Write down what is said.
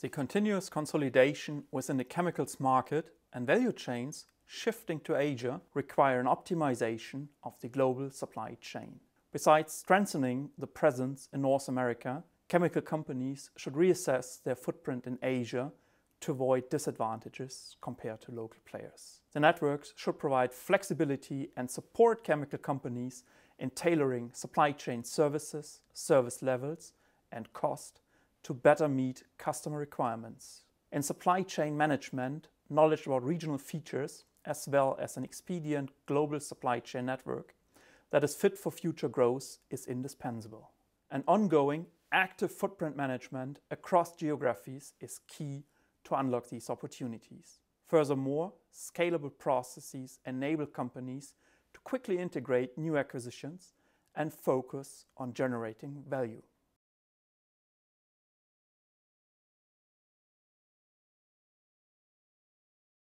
The continuous consolidation within the chemicals market and value chains shifting to Asia require an optimization of the global supply chain. Besides strengthening the presence in North America, chemical companies should reassess their footprint in Asia to avoid disadvantages compared to local players. The networks should provide flexibility and support chemical companies in tailoring supply chain services, service levels and cost to better meet customer requirements. In supply chain management, knowledge about regional features, as well as an expedient global supply chain network that is fit for future growth, is indispensable. An ongoing, active footprint management across geographies is key to unlock these opportunities. Furthermore, scalable processes enable companies to quickly integrate new acquisitions and focus on generating value.